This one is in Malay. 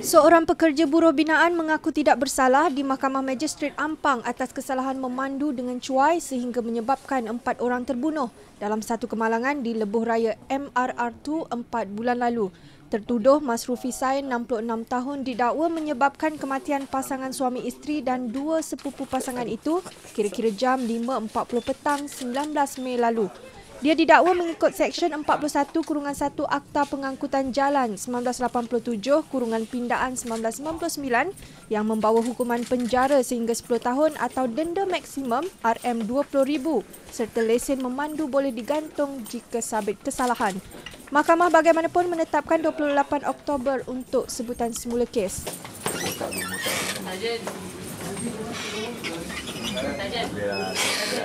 Seorang pekerja buruh binaan mengaku tidak bersalah di Mahkamah Magistrate Ampang atas kesalahan memandu dengan cuai sehingga menyebabkan empat orang terbunuh dalam satu kemalangan di Lebuh Raya MRR2 empat bulan lalu. Tertuduh Masrufi Sain, 66 tahun, didakwa menyebabkan kematian pasangan suami isteri dan dua sepupu pasangan itu kira-kira jam 5.40 petang 19 Mei lalu. Dia didakwa mengikut Seksyen 41 Kurungan 1 Akta Pengangkutan Jalan 1987 Kurungan Pindaan 1999 yang membawa hukuman penjara sehingga 10 tahun atau denda maksimum RM20,000 serta lesen memandu boleh digantung jika sabit kesalahan. Mahkamah bagaimanapun menetapkan 28 Oktober untuk sebutan semula kes. Tajin. Tajin. Tajin. Tajin. Tajin. Tajin. Tajin. Tajin.